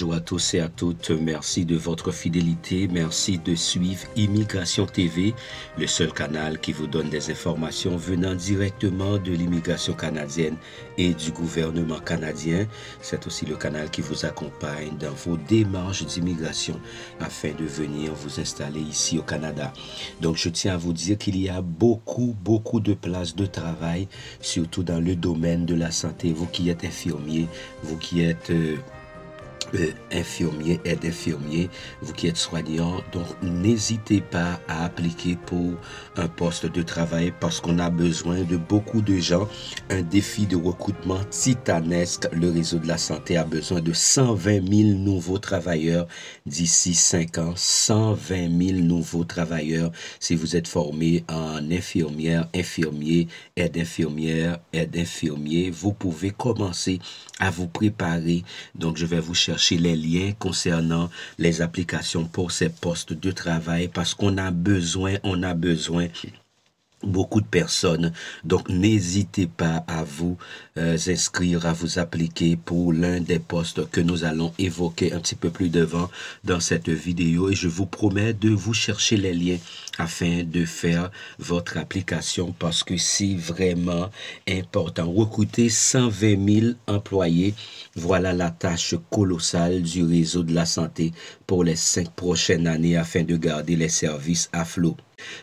bonjour à tous et à toutes. Merci de votre fidélité. Merci de suivre Immigration TV, le seul canal qui vous donne des informations venant directement de l'immigration canadienne et du gouvernement canadien. C'est aussi le canal qui vous accompagne dans vos démarches d'immigration afin de venir vous installer ici au Canada. Donc, je tiens à vous dire qu'il y a beaucoup, beaucoup de places de travail, surtout dans le domaine de la santé. Vous qui êtes infirmier, vous qui êtes... Euh, Infirmier euh, infirmiers, aide infirmier, vous qui êtes soignants. Donc, n'hésitez pas à appliquer pour un poste de travail parce qu'on a besoin de beaucoup de gens. Un défi de recrutement titanesque. Le réseau de la santé a besoin de 120 000 nouveaux travailleurs d'ici 5 ans. 120 000 nouveaux travailleurs si vous êtes formé en infirmière, infirmier, aide infirmière, aide infirmier. Vous pouvez commencer à vous préparer. Donc, je vais vous chercher chercher les liens concernant les applications pour ces postes de travail parce qu'on a besoin, on a besoin beaucoup de personnes. Donc n'hésitez pas à vous euh, inscrire, à vous appliquer pour l'un des postes que nous allons évoquer un petit peu plus devant dans cette vidéo et je vous promets de vous chercher les liens afin de faire votre application parce que c'est vraiment important. Recruter 120 000 employés, voilà la tâche colossale du réseau de la santé pour les cinq prochaines années afin de garder les services à flot.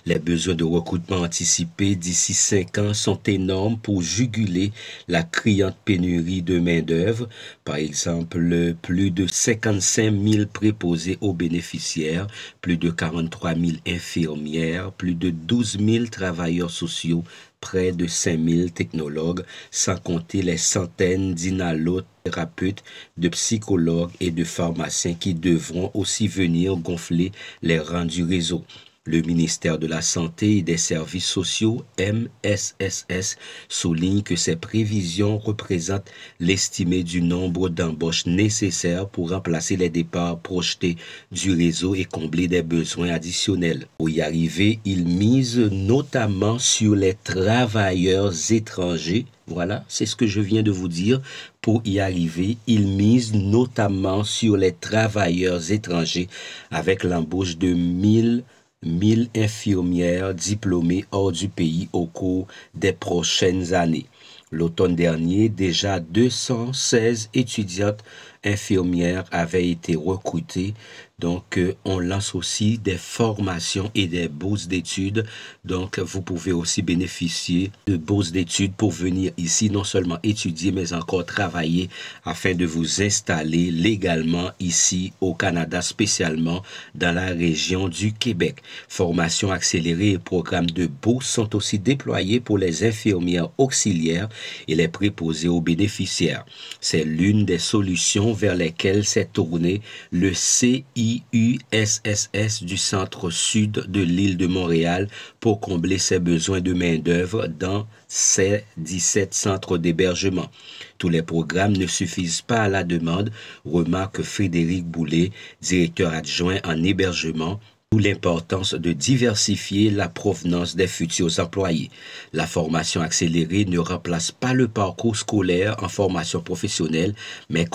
Les besoins de recrutement anticipés d'ici cinq ans sont énormes pour juguler la criante pénurie de main-d'œuvre. Par exemple, plus de 55 000 préposés aux bénéficiaires, plus de 43 000 infirmières, plus de 12 000 travailleurs sociaux, près de 5 000 technologues, sans compter les centaines d'inhalothérapeutes, de psychologues et de pharmaciens qui devront aussi venir gonfler les rangs du réseau. Le ministère de la Santé et des Services sociaux, MSSS, souligne que ces prévisions représentent l'estimé du nombre d'embauches nécessaires pour remplacer les départs projetés du réseau et combler des besoins additionnels. Pour y arriver, il mise notamment sur les travailleurs étrangers voilà, c'est ce que je viens de vous dire. Pour y arriver, il mise notamment sur les travailleurs étrangers avec l'embauche de 1000 1000 infirmières diplômées hors du pays au cours des prochaines années. L'automne dernier, déjà 216 étudiantes infirmières avaient été recrutées donc, euh, on lance aussi des formations et des bourses d'études. Donc, vous pouvez aussi bénéficier de bourses d'études pour venir ici non seulement étudier, mais encore travailler afin de vous installer légalement ici au Canada, spécialement dans la région du Québec. Formation accélérée et programmes de bourses sont aussi déployés pour les infirmières auxiliaires et les préposés aux bénéficiaires. C'est l'une des solutions vers lesquelles s'est tourné le CI IUSSS du centre-sud de l'île de Montréal pour combler ses besoins de main-d'œuvre dans ses 17 centres d'hébergement. Tous les programmes ne suffisent pas à la demande, remarque Frédéric Boulet, directeur adjoint en hébergement l'importance de diversifier la provenance des futurs employés. La formation accélérée ne remplace pas le parcours scolaire en formation professionnelle, mais,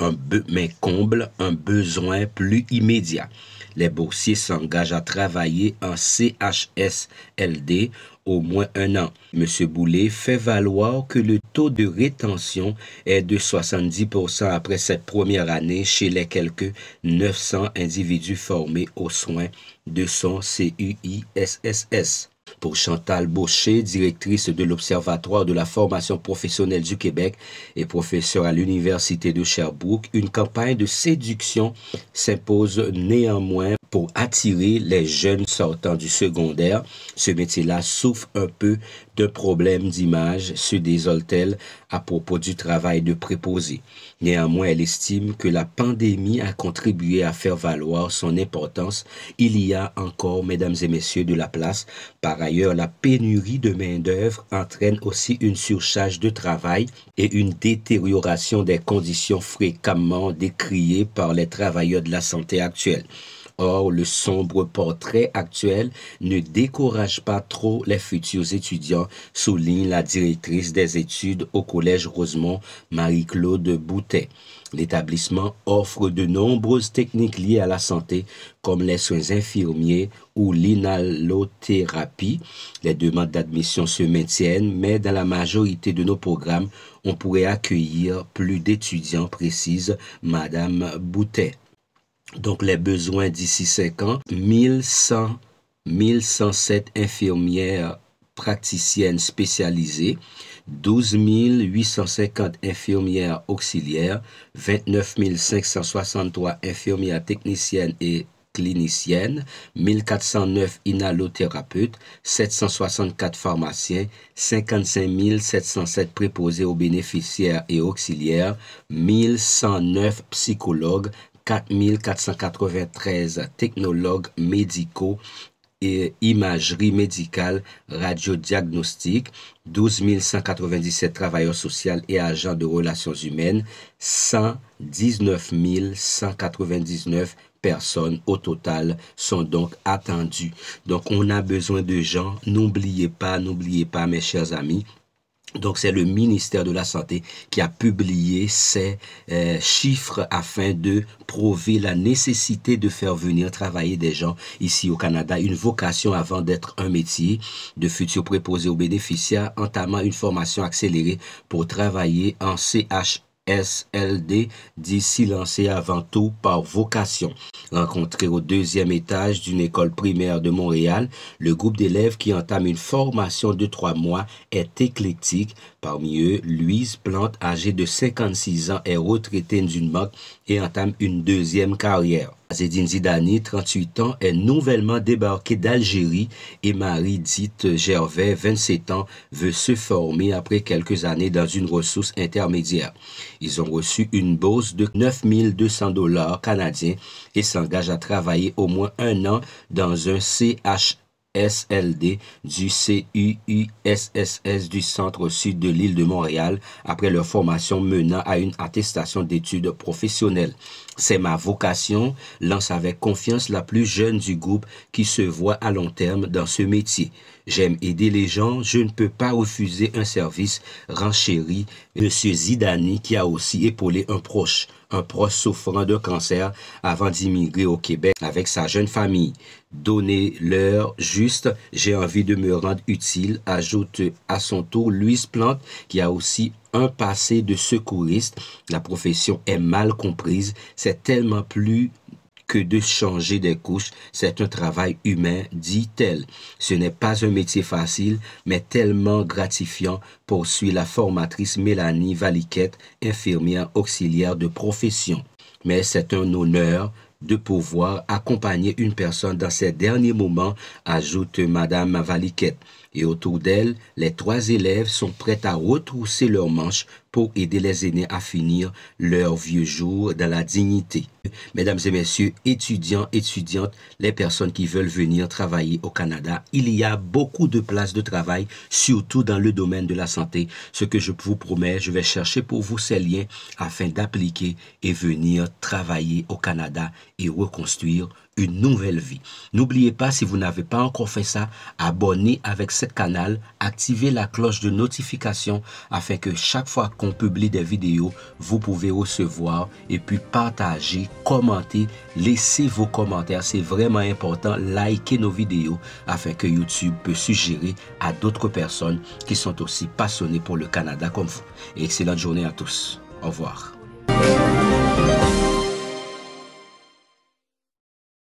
un mais comble un besoin plus immédiat. Les boursiers s'engagent à travailler en CHSLD au moins un an. M. Boulet fait valoir que le taux de rétention est de 70 après cette première année chez les quelques 900 individus formés aux soins de son CUISSS. Pour Chantal Baucher, directrice de l'Observatoire de la formation professionnelle du Québec et professeure à l'Université de Sherbrooke, une campagne de séduction s'impose néanmoins pour attirer les jeunes sortants du secondaire. Ce métier-là souffre un peu de problèmes d'image, se désole t à propos du travail de préposé. Néanmoins, elle estime que la pandémie a contribué à faire valoir son importance. Il y a encore, mesdames et messieurs, de la place. Par ailleurs, la pénurie de main-d'œuvre entraîne aussi une surcharge de travail et une détérioration des conditions fréquemment décriées par les travailleurs de la santé actuelle. Or, le sombre portrait actuel ne décourage pas trop les futurs étudiants, souligne la directrice des études au Collège Rosemont, Marie-Claude Boutet. L'établissement offre de nombreuses techniques liées à la santé, comme les soins infirmiers ou l'inalothérapie. Les demandes d'admission se maintiennent, mais dans la majorité de nos programmes, on pourrait accueillir plus d'étudiants, précise Madame Boutet donc les besoins d'ici 5 ans, 1100, 1107 infirmières praticiennes spécialisées, 12 850 infirmières auxiliaires, 29 563 infirmières techniciennes et cliniciennes, 1409 inhalothérapeutes, 764 pharmaciens, 55 707 préposés aux bénéficiaires et auxiliaires, 1109 psychologues, 493 technologues médicaux et imagerie médicale, radiodiagnostic, 12 197 travailleurs sociaux et agents de relations humaines, 119 199 personnes au total sont donc attendues. Donc on a besoin de gens. N'oubliez pas, n'oubliez pas mes chers amis, donc c'est le ministère de la Santé qui a publié ces euh, chiffres afin de prouver la nécessité de faire venir travailler des gens ici au Canada, une vocation avant d'être un métier, de futurs préposé aux bénéficiaires, entamant une formation accélérée pour travailler en CHE. SLD, dit silencé avant tout par vocation. Rencontré au deuxième étage d'une école primaire de Montréal, le groupe d'élèves qui entame une formation de trois mois est éclectique. Parmi eux, Louise Plante, âgée de 56 ans, est retraitée d'une banque et entame une deuxième carrière. Zedine Zidani, 38 ans, est nouvellement débarqué d'Algérie et Marie dite Gervais, 27 ans, veut se former après quelques années dans une ressource intermédiaire. Ils ont reçu une bourse de 9200 dollars canadiens et s'engagent à travailler au moins un an dans un CHA SLD du CUUSSS du centre-sud de l'île de Montréal après leur formation menant à une attestation d'études professionnelles. C'est ma vocation, lance avec confiance la plus jeune du groupe qui se voit à long terme dans ce métier. J'aime aider les gens, je ne peux pas refuser un service, renchérit M. Zidani qui a aussi épaulé un proche, un proche souffrant de cancer avant d'immigrer au Québec avec sa jeune famille. Donnez-leur juste, j'ai envie de me rendre utile, ajoute à son tour Louise Plante qui a aussi un passé de secouriste. La profession est mal comprise, c'est tellement plus que de changer des couches. C'est un travail humain, dit-elle. Ce n'est pas un métier facile, mais tellement gratifiant, poursuit la formatrice Mélanie Valiquette, infirmière auxiliaire de profession. Mais c'est un honneur de pouvoir accompagner une personne dans ses derniers moments, ajoute Madame Valiquette et autour d'elle, les trois élèves sont prêts à retrousser leurs manches pour aider les aînés à finir leurs vieux jours dans la dignité. Mesdames et messieurs, étudiants, étudiantes, les personnes qui veulent venir travailler au Canada, il y a beaucoup de places de travail, surtout dans le domaine de la santé. Ce que je vous promets, je vais chercher pour vous ces liens afin d'appliquer et venir travailler au Canada et reconstruire une nouvelle vie. N'oubliez pas, si vous n'avez pas encore fait ça, abonnez avec ce canal, activez la cloche de notification afin que chaque fois qu'on publie des vidéos, vous pouvez recevoir et puis partager, commenter, laissez vos commentaires, c'est vraiment important, likez nos vidéos afin que YouTube peut suggérer à d'autres personnes qui sont aussi passionnées pour le Canada comme vous. excellente journée à tous. Au revoir.